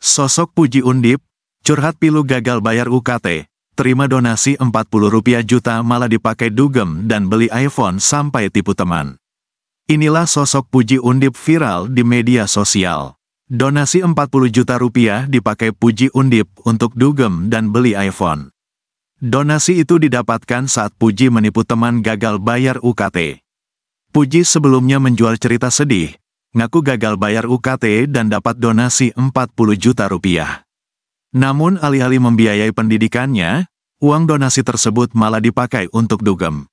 Sosok Puji Undip, curhat pilu gagal bayar UKT, terima donasi 40 rupiah juta malah dipakai dugem dan beli iPhone sampai tipu teman. Inilah sosok Puji Undip viral di media sosial. Donasi 40 juta rupiah dipakai Puji Undip untuk dugem dan beli iPhone. Donasi itu didapatkan saat Puji menipu teman gagal bayar UKT. Puji sebelumnya menjual cerita sedih, ngaku gagal bayar UKT dan dapat donasi 40 juta rupiah. Namun alih-alih membiayai pendidikannya, uang donasi tersebut malah dipakai untuk dugem.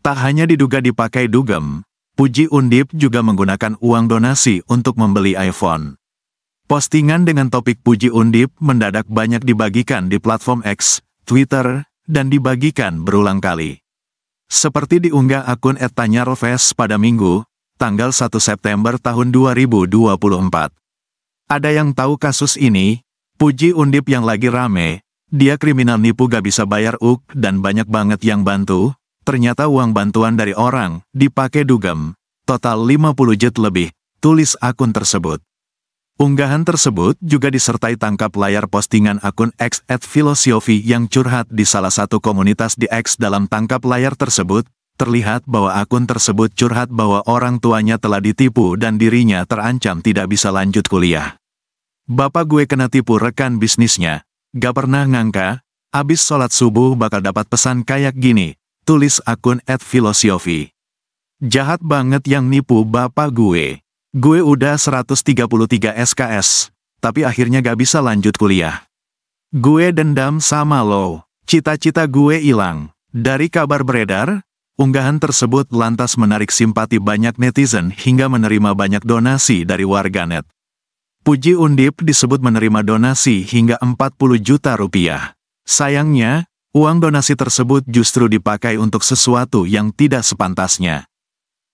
Tak hanya diduga dipakai dugem, Puji Undip juga menggunakan uang donasi untuk membeli iPhone. Postingan dengan topik Puji Undip mendadak banyak dibagikan di platform X, Twitter, dan dibagikan berulang kali. Seperti diunggah akun @tanyaroves pada minggu, tanggal 1 September tahun 2024. Ada yang tahu kasus ini? Puji Undip yang lagi rame, dia kriminal nipu gak bisa bayar UK dan banyak banget yang bantu, ternyata uang bantuan dari orang, dipakai dugem, total 50 jet lebih, tulis akun tersebut. Unggahan tersebut juga disertai tangkap layar postingan akun X at Filosofi yang curhat di salah satu komunitas di X dalam tangkap layar tersebut, terlihat bahwa akun tersebut curhat bahwa orang tuanya telah ditipu dan dirinya terancam tidak bisa lanjut kuliah. Bapak gue kena tipu rekan bisnisnya. Gak pernah ngangka, abis sholat subuh bakal dapat pesan kayak gini, tulis akun at filosofi. Jahat banget yang nipu bapak gue. Gue udah 133 SKS, tapi akhirnya gak bisa lanjut kuliah. Gue dendam sama lo, cita-cita gue hilang. Dari kabar beredar, Unggahan tersebut lantas menarik simpati banyak netizen hingga menerima banyak donasi dari warganet. Puji Undip disebut menerima donasi hingga 40 juta rupiah. Sayangnya, uang donasi tersebut justru dipakai untuk sesuatu yang tidak sepantasnya.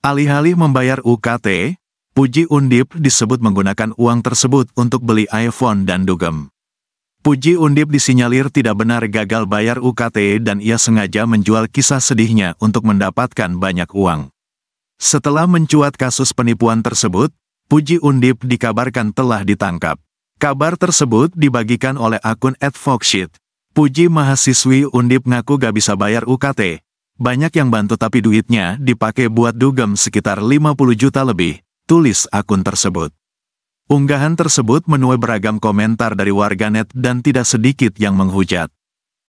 Alih-alih membayar UKT, Puji Undip disebut menggunakan uang tersebut untuk beli iPhone dan dugem. Puji Undip disinyalir tidak benar gagal bayar UKT dan ia sengaja menjual kisah sedihnya untuk mendapatkan banyak uang. Setelah mencuat kasus penipuan tersebut, Puji Undip dikabarkan telah ditangkap. Kabar tersebut dibagikan oleh akun @foxsheet. Puji mahasiswi Undip ngaku gak bisa bayar UKT. Banyak yang bantu tapi duitnya dipakai buat dugem sekitar 50 juta lebih, tulis akun tersebut. Unggahan tersebut menuai beragam komentar dari warganet dan tidak sedikit yang menghujat.